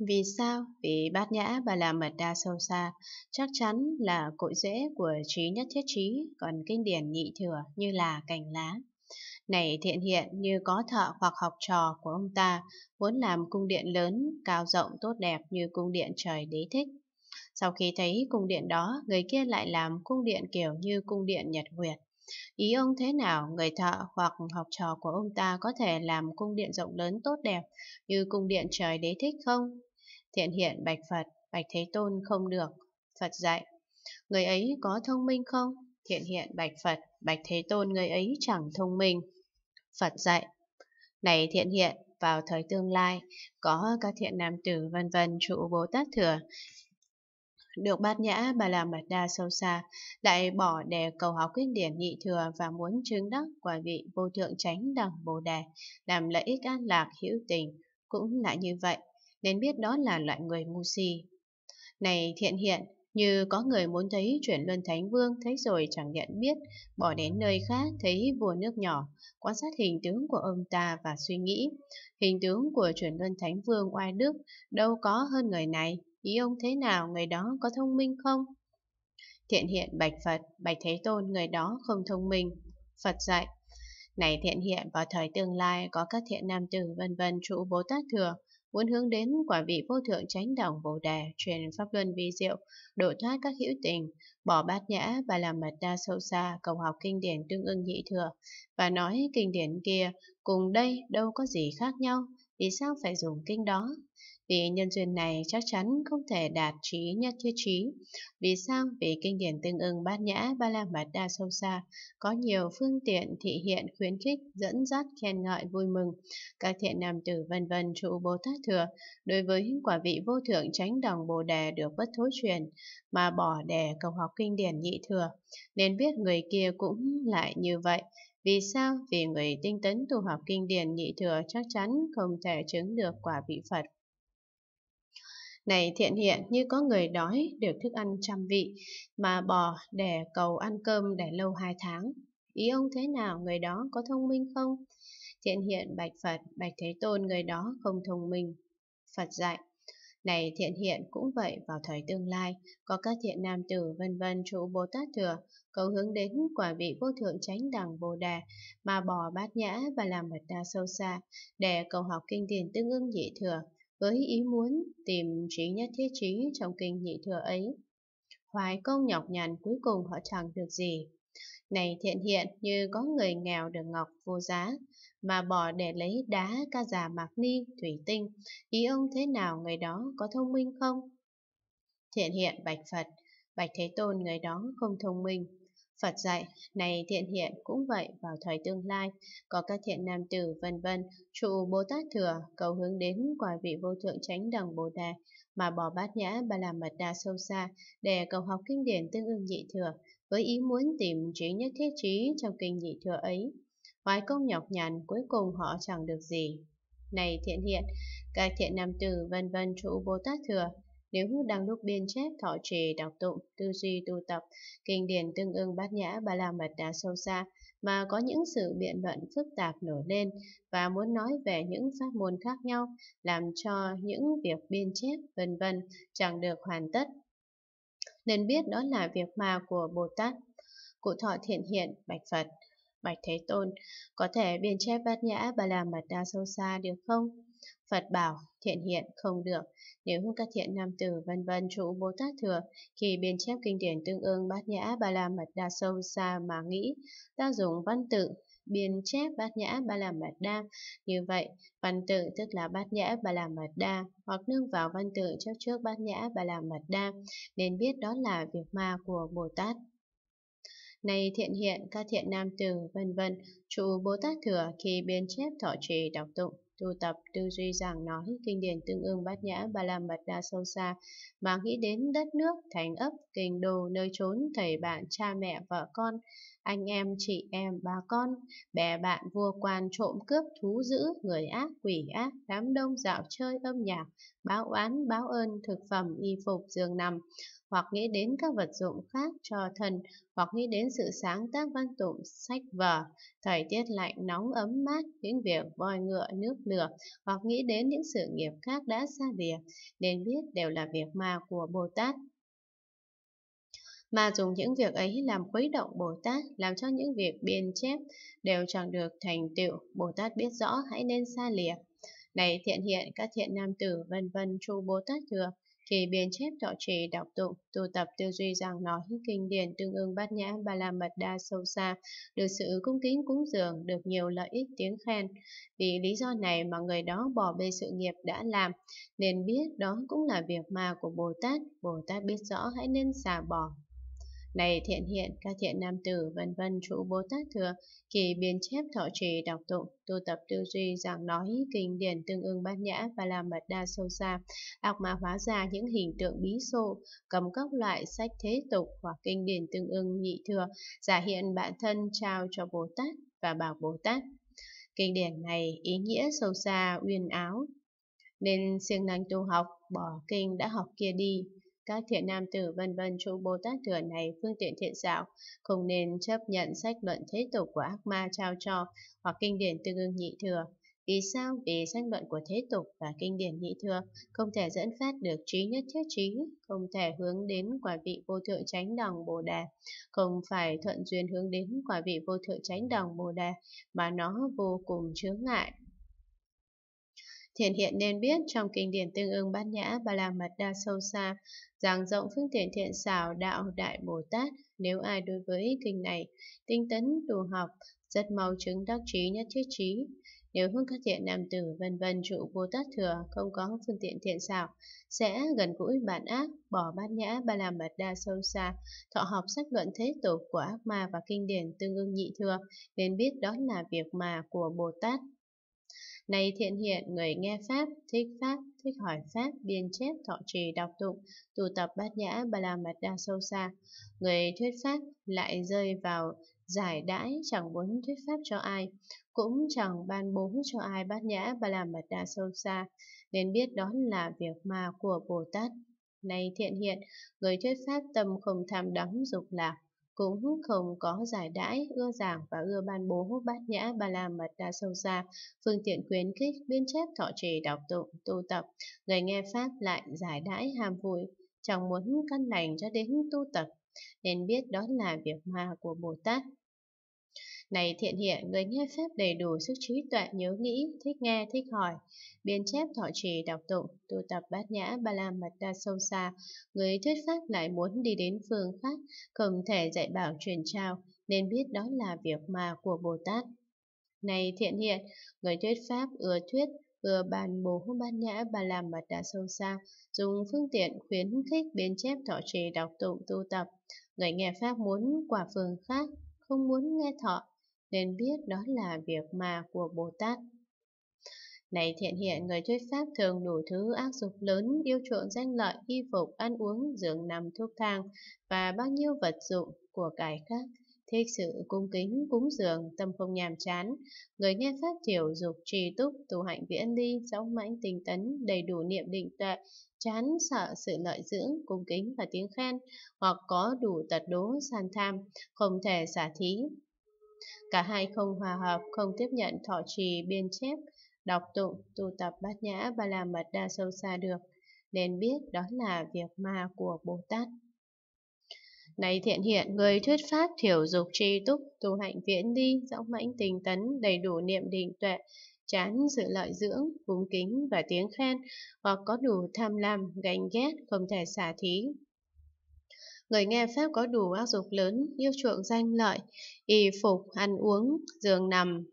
Vì sao? Vì bát nhã bà la mật đa sâu xa, chắc chắn là cội rễ của trí nhất thiết trí, còn kinh điển nhị thừa như là cành lá. Này thiện hiện như có thợ hoặc học trò của ông ta, muốn làm cung điện lớn, cao rộng tốt đẹp như cung điện trời đế thích. Sau khi thấy cung điện đó, người kia lại làm cung điện kiểu như cung điện nhật huyệt. Ý ông thế nào, người thợ hoặc học trò của ông ta có thể làm cung điện rộng lớn tốt đẹp như cung điện trời đế thích không? Thiện hiện bạch Phật, bạch Thế Tôn không được. Phật dạy, người ấy có thông minh không? Thiện hiện bạch Phật, bạch Thế Tôn người ấy chẳng thông minh. Phật dạy, này thiện hiện, vào thời tương lai, có các thiện nam tử vân vân trụ Bồ Tát Thừa, được bát nhã bà là mật đa sâu xa, lại bỏ để cầu học kinh điển nhị thừa và muốn chứng đắc quả vị vô thượng chánh đẳng bồ đề, làm lợi ích an lạc hữu tình, cũng là như vậy, nên biết đó là loại người ngu si. Này thiện hiện, như có người muốn thấy chuyển luân thánh vương thấy rồi chẳng nhận biết, bỏ đến nơi khác thấy vua nước nhỏ, quan sát hình tướng của ông ta và suy nghĩ, hình tướng của chuyển luân thánh vương oai đức đâu có hơn người này ý ông thế nào người đó có thông minh không? Thiện hiện bạch Phật, bạch Thế Tôn người đó không thông minh. Phật dạy, này thiện hiện vào thời tương lai có các thiện nam tử vân vân trụ Bồ Tát Thừa, muốn hướng đến quả vị vô thượng chánh đẳng Bồ Đề, truyền pháp luân vi diệu, độ thoát các hữu tình, bỏ bát nhã và làm mật đa sâu xa, cầu học kinh điển tương ưng nhị thừa, và nói kinh điển kia cùng đây đâu có gì khác nhau, vì sao phải dùng kinh đó? Vì nhân duyên này chắc chắn không thể đạt trí nhất thiết trí. Vì sao? Vì kinh điển tương ưng bát nhã ba la mật đa sâu xa, có nhiều phương tiện thị hiện khuyến khích, dẫn dắt, khen ngợi, vui mừng. Các thiện nam tử vân vân trụ Bồ Tát Thừa, đối với quả vị vô thượng tránh đồng Bồ Đề được bất thối truyền, mà bỏ đề cầu học kinh điển nhị thừa, nên biết người kia cũng lại như vậy. Vì sao? Vì người tinh tấn tu học kinh điển nhị thừa chắc chắn không thể chứng được quả vị Phật này thiện hiện như có người đói được thức ăn trăm vị, mà bò để cầu ăn cơm để lâu hai tháng. Ý ông thế nào người đó có thông minh không? Thiện hiện bạch Phật, bạch Thế Tôn người đó không thông minh. Phật dạy, này thiện hiện cũng vậy vào thời tương lai, có các thiện nam tử vân vân trụ Bồ Tát Thừa, cầu hướng đến quả vị vô thượng chánh đẳng Bồ Đà, mà bỏ bát nhã và làm mật đa sâu xa, để cầu học kinh điển tương ưng nhị thừa, với ý muốn tìm trí nhất thiết trí trong kinh nhị thừa ấy. Hoài công nhọc nhằn cuối cùng họ chẳng được gì. Này thiện hiện như có người nghèo được ngọc vô giá, mà bỏ để lấy đá, ca già mạc ni, thủy tinh, ý ông thế nào người đó có thông minh không? Thiện hiện bạch Phật, bạch Thế Tôn người đó không thông minh, Phật dạy, này thiện hiện cũng vậy vào thời tương lai, có các thiện nam tử vân vân, trụ Bồ Tát thừa, cầu hướng đến quả vị vô thượng chánh đẳng Bồ Đề, mà bỏ bát nhã ba la mật đa sâu xa để cầu học kinh điển tương ưng nhị thừa, với ý muốn tìm trí nhất thiết trí trong kinh nhị thừa ấy. Hoài công nhọc nhằn, cuối cùng họ chẳng được gì. Này thiện hiện, các thiện nam tử vân vân trụ Bồ Tát thừa, nếu đang lúc biên chép thọ trì đọc tụng, tư duy tu tập, kinh điển tương ưng bát nhã ba la mật đà sâu xa, mà có những sự biện luận phức tạp nổi lên và muốn nói về những pháp môn khác nhau, làm cho những việc biên chép, vân vân chẳng được hoàn tất. Nên biết đó là việc mà của Bồ Tát. Cụ thọ thiện hiện, bạch Phật, Bạch Thế Tôn, có thể biên chép bát nhã bà làm bạt đa sâu xa được không? Phật bảo, thiện hiện không được, nếu không các thiện nam tử vân vân trụ Bồ Tát thừa, khi biên chép kinh điển tương ương bát nhã bà làm bạt đa sâu xa mà nghĩ, ta dùng văn tự, biên chép bát nhã ba la mật đa như vậy văn tự tức là bát nhã ba la mật đa hoặc nương vào văn tự trước trước bát nhã ba la mật đa nên biết đó là việc ma của bồ tát này thiện hiện các thiện nam tử vân vân trụ bồ tát thừa khi biến chép thọ trì đọc tụng tu tập tư duy giảng nói kinh điển tương ương bát nhã ba la mật đa sâu xa mà nghĩ đến đất nước thành ấp kinh đô nơi trốn thầy bạn cha mẹ vợ con anh em chị em bà con bè bạn vua quan trộm cướp thú dữ người ác quỷ ác đám đông dạo chơi âm nhạc báo oán báo ơn thực phẩm y phục giường nằm hoặc nghĩ đến các vật dụng khác cho thân, hoặc nghĩ đến sự sáng tác văn tụng sách vở, thời tiết lạnh nóng ấm mát, những việc voi ngựa nước lửa, hoặc nghĩ đến những sự nghiệp khác đã xa lìa, nên biết đều là việc mà của Bồ Tát mà dùng những việc ấy làm khuấy động Bồ Tát, làm cho những việc biên chép đều chẳng được thành tựu, Bồ Tát biết rõ hãy nên xa lìa. Này thiện hiện, các thiện nam tử vân vân chu Bồ Tát thừa, khi biên chép thọ trì đọc tụng, tu tập tư duy rằng nói kinh điển tương ưng bát nhã ba la mật đa sâu xa, được sự cung kính cúng dường, được nhiều lợi ích tiếng khen. Vì lý do này mà người đó bỏ bê sự nghiệp đã làm, nên biết đó cũng là việc mà của Bồ Tát. Bồ Tát biết rõ hãy nên xả bỏ này thiện hiện các thiện nam tử vân vân trụ bồ tát thừa kỳ biên chép thọ trì đọc tụng tu tập tư duy giảng nói kinh điển tương ưng bát nhã và làm mật đa sâu xa ác mà hóa ra những hình tượng bí sô cầm các loại sách thế tục hoặc kinh điển tương ưng nhị thừa giả hiện bản thân trao cho bồ tát và bảo bồ tát kinh điển này ý nghĩa sâu xa uyên áo nên siêng năng tu học bỏ kinh đã học kia đi các thiện nam tử vân vân trụ Bồ Tát thừa này phương tiện thiện xảo, không nên chấp nhận sách luận thế tục của ác ma trao cho hoặc kinh điển tương ưng nhị thừa. Vì sao? Vì sách luận của thế tục và kinh điển nhị thừa không thể dẫn phát được trí nhất thiết trí, không thể hướng đến quả vị vô thượng chánh đồng Bồ đề không phải thuận duyên hướng đến quả vị vô thượng chánh đồng Bồ đề mà nó vô cùng chướng ngại, Thiện hiện nên biết trong kinh điển tương ưng bát nhã ba la mật đa sâu xa, rằng rộng phương tiện thiện xảo đạo đại Bồ Tát, nếu ai đối với kinh này, tinh tấn tu học, rất mau chứng đắc trí nhất thiết trí. Nếu hướng các thiện nam tử vân vân trụ bồ tát thừa, không có phương tiện thiện xảo, sẽ gần gũi bản ác, bỏ bát nhã ba la mật đa sâu xa, thọ học sách luận thế tổ của ác ma và kinh điển tương ưng nhị thừa, nên biết đó là việc mà của Bồ Tát này thiện hiện, người nghe Pháp, thích Pháp, thích hỏi Pháp, biên chép, thọ trì, đọc tụng, tụ tập bát nhã, bà la mật đa sâu xa. Người thuyết Pháp lại rơi vào giải đãi chẳng muốn thuyết Pháp cho ai, cũng chẳng ban bố cho ai bát nhã, bà la mật đa sâu xa, nên biết đó là việc mà của Bồ Tát. Này thiện hiện, người thuyết Pháp tâm không tham đắm dục lạc, cũng không có giải đãi, ưa giảng và ưa ban bố bát nhã ba la mật đa sâu xa, phương tiện khuyến khích, biên chép thọ trì đọc tụng, tu tập, người nghe Pháp lại giải đãi ham vui, chẳng muốn căn lành cho đến tu tập, nên biết đó là việc ma của Bồ Tát. Này thiện hiện, người nghe phép đầy đủ sức trí tuệ nhớ nghĩ, thích nghe, thích hỏi, biên chép thọ trì đọc tụng, tu tập bát nhã ba la mật đa sâu xa, người thuyết pháp lại muốn đi đến phương khác, không thể dạy bảo truyền trao, nên biết đó là việc mà của Bồ Tát. Này thiện hiện, người thuyết pháp ưa thuyết, vừa bàn bố bát nhã ba la mật đa sâu xa, dùng phương tiện khuyến khích biên chép thọ trì đọc tụng tu tập. Người nghe Pháp muốn quả phương khác, không muốn nghe thọ, nên biết đó là việc mà của Bồ Tát. Này thiện hiện, người thuyết pháp thường đủ thứ ác dục lớn, yêu chuộng danh lợi, y phục, ăn uống, giường nằm, thuốc thang và bao nhiêu vật dụng của cải khác. Thích sự cung kính, cúng dường, tâm không nhàm chán. Người nghe pháp thiểu dục trì túc, tu hạnh viễn ly, dõng mãnh tinh tấn, đầy đủ niệm định tuệ, chán sợ sự lợi dưỡng, cung kính và tiếng khen, hoặc có đủ tật đố, san tham, không thể xả thí, Cả hai không hòa hợp, không tiếp nhận thọ trì biên chép, đọc tụng, tu tập bát nhã và làm mật đa sâu xa được, nên biết đó là việc ma của Bồ Tát. Này thiện hiện, người thuyết pháp thiểu dục tri túc, tu hạnh viễn đi, dõng mãnh tình tấn, đầy đủ niệm định tuệ, chán sự lợi dưỡng, cúng kính và tiếng khen, hoặc có đủ tham lam, ganh ghét, không thể xả thí, người nghe phép có đủ ác dục lớn, yêu chuộng danh lợi, y phục, ăn uống, giường nằm,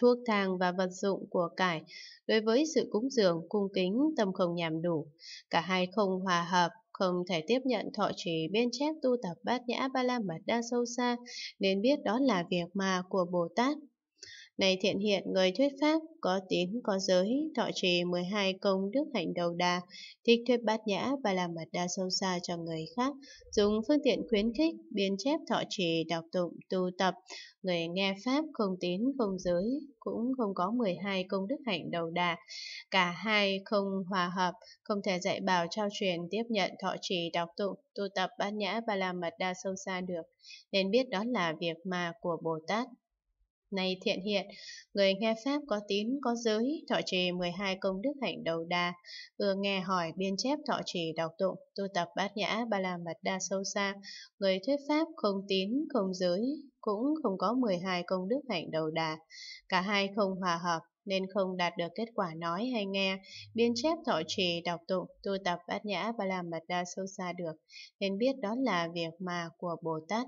thuốc thang và vật dụng của cải. Đối với sự cúng dường, cung kính, tâm không nhàm đủ, cả hai không hòa hợp, không thể tiếp nhận thọ trì bên chép tu tập bát nhã ba la mật đa sâu xa, nên biết đó là việc mà của Bồ Tát. Này thiện hiện người thuyết pháp, có tín, có giới, thọ trì 12 công đức hạnh đầu đà, thích thuyết bát nhã và làm mật đa sâu xa cho người khác, dùng phương tiện khuyến khích, biên chép thọ trì, đọc tụng, tu tập. Người nghe pháp không tín, không giới, cũng không có 12 công đức hạnh đầu đà. Cả hai không hòa hợp, không thể dạy bảo trao truyền, tiếp nhận, thọ trì, đọc tụng, tu tập bát nhã và làm mật đa sâu xa được, nên biết đó là việc mà của Bồ Tát này thiện hiện, người nghe Pháp có tín có giới, thọ trì 12 công đức hạnh đầu đà, ưa nghe hỏi biên chép thọ trì đọc tụng, tu tập bát nhã ba la mật đa sâu xa, người thuyết Pháp không tín, không giới, cũng không có 12 công đức hạnh đầu đà, cả hai không hòa hợp, nên không đạt được kết quả nói hay nghe, biên chép thọ trì, đọc tụng, tu tập bát nhã ba la mật đa sâu xa được, nên biết đó là việc mà của Bồ Tát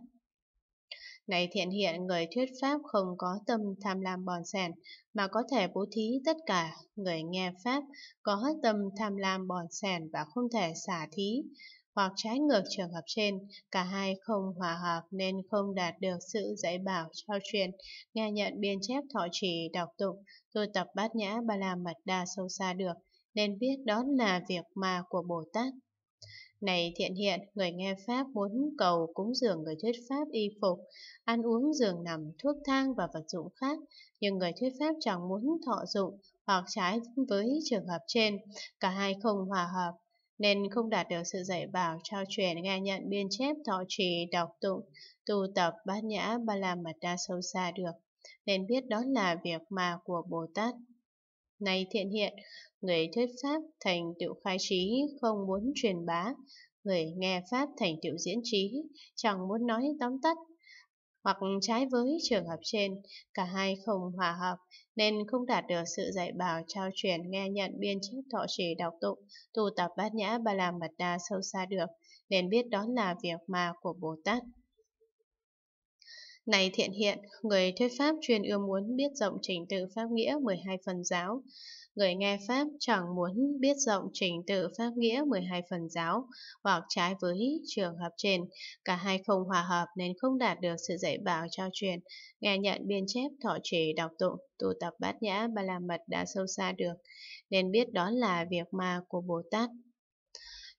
này thiện hiện người thuyết Pháp không có tâm tham lam bòn sẻn, mà có thể bố thí tất cả. Người nghe Pháp có tâm tham lam bòn sẻn và không thể xả thí. Hoặc trái ngược trường hợp trên, cả hai không hòa hợp nên không đạt được sự dạy bảo trao truyền, nghe nhận biên chép thọ trì đọc tụng, tu tập bát nhã ba la mật đa sâu xa được, nên biết đó là việc mà của Bồ Tát này thiện hiện, người nghe Pháp muốn cầu cúng dường người thuyết Pháp y phục, ăn uống giường nằm, thuốc thang và vật dụng khác, nhưng người thuyết Pháp chẳng muốn thọ dụng hoặc trái với trường hợp trên, cả hai không hòa hợp, nên không đạt được sự dạy bảo, trao truyền, nghe nhận, biên chép, thọ trì, đọc tụng, tu tập, bát nhã, ba la mật đa sâu xa được, nên biết đó là việc mà của Bồ Tát nay thiện hiện, người thuyết pháp thành tựu khai trí không muốn truyền bá, người nghe pháp thành tựu diễn trí chẳng muốn nói tóm tắt hoặc trái với trường hợp trên, cả hai không hòa hợp nên không đạt được sự dạy bảo trao truyền nghe nhận biên chức thọ trì đọc tụng, tu tập bát nhã ba la mật đa sâu xa được, nên biết đó là việc mà của Bồ Tát. Này thiện hiện, người thuyết pháp chuyên ưa muốn biết rộng trình tự pháp nghĩa 12 phần giáo. Người nghe pháp chẳng muốn biết rộng trình tự pháp nghĩa 12 phần giáo hoặc trái với trường hợp trên, cả hai không hòa hợp nên không đạt được sự dạy bảo trao truyền, nghe nhận biên chép thọ trì đọc tụng, tụ tập bát nhã ba la mật đã sâu xa được, nên biết đó là việc ma của Bồ Tát.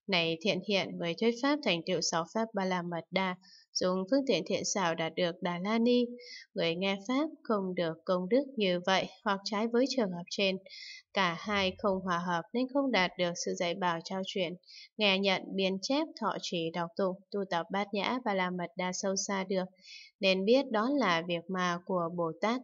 Này thiện hiện, người thuyết pháp thành tựu sáu pháp ba la mật đa, dùng phương tiện thiện xảo đạt được Đà La Ni. Người nghe Pháp không được công đức như vậy hoặc trái với trường hợp trên. Cả hai không hòa hợp nên không đạt được sự dạy bảo trao truyền, nghe nhận, biên chép, thọ trì, đọc tụng, tu tập bát nhã và làm mật đa sâu xa được, nên biết đó là việc mà của Bồ Tát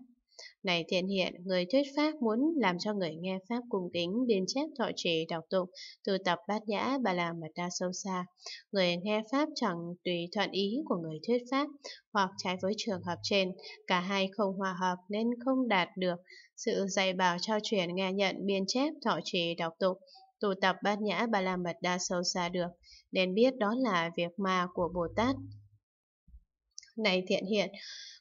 này thiện hiện, người thuyết pháp muốn làm cho người nghe pháp cung kính, biên chép thọ trì đọc tụng, tu tập bát nhã, bà la mật đa sâu xa. Người nghe pháp chẳng tùy thuận ý của người thuyết pháp, hoặc trái với trường hợp trên, cả hai không hòa hợp nên không đạt được sự dạy bảo trao truyền nghe nhận biên chép thọ trì đọc tụng tụ tập bát nhã ba la mật đa sâu xa được, nên biết đó là việc ma của Bồ Tát. Này thiện hiện,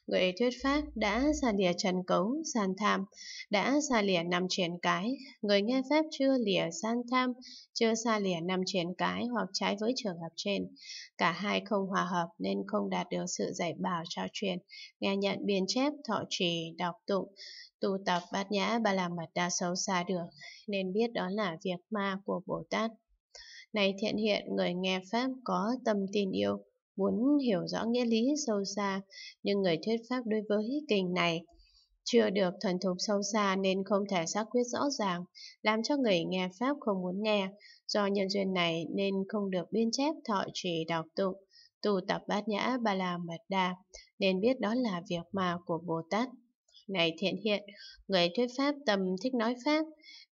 Người thuyết pháp đã xa lìa trần cấu, san tham, đã xa lìa năm triển cái. Người nghe pháp chưa lìa san tham, chưa xa lìa năm triển cái hoặc trái với trường hợp trên. Cả hai không hòa hợp nên không đạt được sự dạy bảo trao truyền, nghe nhận biên chép, thọ trì, đọc tụng, tu tập bát nhã ba la mật đa sâu xa được, nên biết đó là việc ma của Bồ Tát. Này thiện hiện, người nghe Pháp có tâm tin yêu, muốn hiểu rõ nghĩa lý sâu xa, nhưng người thuyết pháp đối với kinh này chưa được thuần thục sâu xa nên không thể xác quyết rõ ràng, làm cho người nghe pháp không muốn nghe. Do nhân duyên này nên không được biên chép thọ trì đọc tụng, tu tập bát nhã ba la mật đa, nên biết đó là việc mà của Bồ Tát này thiện hiện, người thuyết pháp tâm thích nói pháp,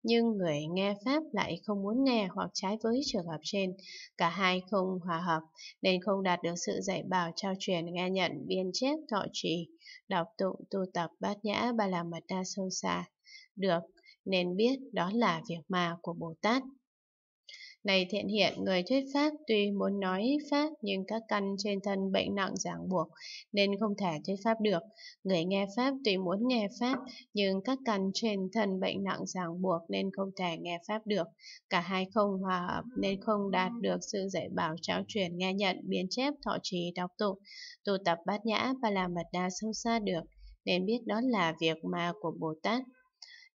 nhưng người nghe pháp lại không muốn nghe hoặc trái với trường hợp trên. Cả hai không hòa hợp, nên không đạt được sự dạy bảo trao truyền, nghe nhận, biên chép, thọ trì, đọc tụng, tu tập, bát nhã, ba la mật đa sâu xa. Được, nên biết đó là việc mà của Bồ Tát. Này thiện hiện, người thuyết pháp tuy muốn nói pháp nhưng các căn trên thân bệnh nặng ràng buộc nên không thể thuyết pháp được. Người nghe pháp tuy muốn nghe pháp nhưng các căn trên thân bệnh nặng ràng buộc nên không thể nghe pháp được. Cả hai không hòa hợp nên không đạt được sự dạy bảo trao truyền nghe nhận, biến chép, thọ trì, đọc tụng, tụ tập bát nhã và làm mật đa sâu xa được. Nên biết đó là việc mà của Bồ Tát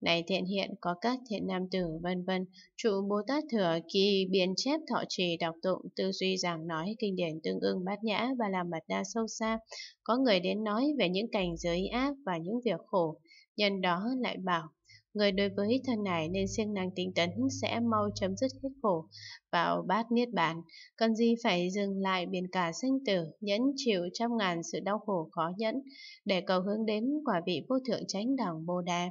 này thiện hiện có các thiện nam tử vân vân, trụ Bồ Tát thừa kỳ biến chép thọ trì đọc tụng tư duy giảng nói kinh điển tương ưng bát nhã và làm mặt đa sâu xa. Có người đến nói về những cảnh giới ác và những việc khổ, nhân đó lại bảo Người đối với thân này nên siêng năng tinh tấn sẽ mau chấm dứt hết khổ vào bát niết bàn. Cần gì phải dừng lại biển cả sinh tử, nhẫn chịu trăm ngàn sự đau khổ khó nhẫn để cầu hướng đến quả vị vô thượng chánh đẳng Bồ đề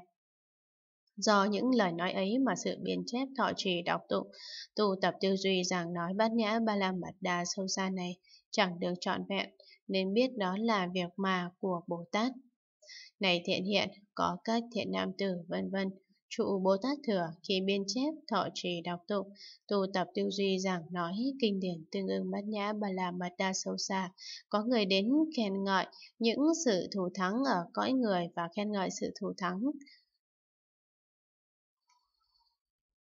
Do những lời nói ấy mà sự biên chép thọ trì đọc tụng, tu tập tư duy rằng nói bát nhã ba la mật đa sâu xa này chẳng được trọn vẹn, nên biết đó là việc mà của Bồ Tát. Này thiện hiện, có các thiện nam tử vân vân, trụ Bồ Tát thừa khi biên chép thọ trì đọc tụng, tu tập tư duy rằng nói kinh điển tương ưng bát nhã ba la mật đa sâu xa, có người đến khen ngợi những sự thủ thắng ở cõi người và khen ngợi sự thủ thắng